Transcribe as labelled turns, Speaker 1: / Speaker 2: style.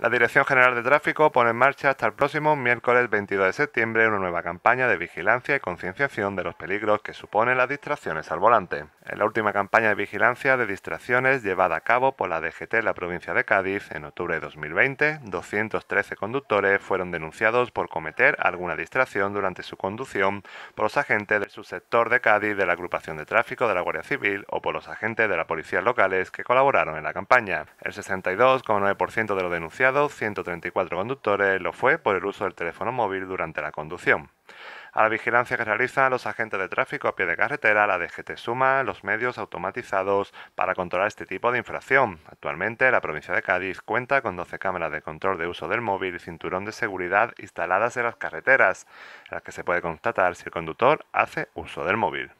Speaker 1: La Dirección General de Tráfico pone en marcha hasta el próximo miércoles 22 de septiembre una nueva campaña de vigilancia y concienciación de los peligros que suponen las distracciones al volante en la última campaña de vigilancia de distracciones llevada a cabo por la DGT en la provincia de Cádiz en octubre de 2020, 213 conductores fueron denunciados por cometer alguna distracción durante su conducción por los agentes del subsector de Cádiz de la Agrupación de Tráfico de la Guardia Civil o por los agentes de la policía locales que colaboraron en la campaña. El 62,9% de los denunciados, 134 conductores, lo fue por el uso del teléfono móvil durante la conducción a la vigilancia que realizan los agentes de tráfico a pie de carretera, la DGT suma los medios automatizados para controlar este tipo de infracción. Actualmente, la provincia de Cádiz cuenta con 12 cámaras de control de uso del móvil y cinturón de seguridad instaladas en las carreteras, en las que se puede constatar si el conductor hace uso del móvil.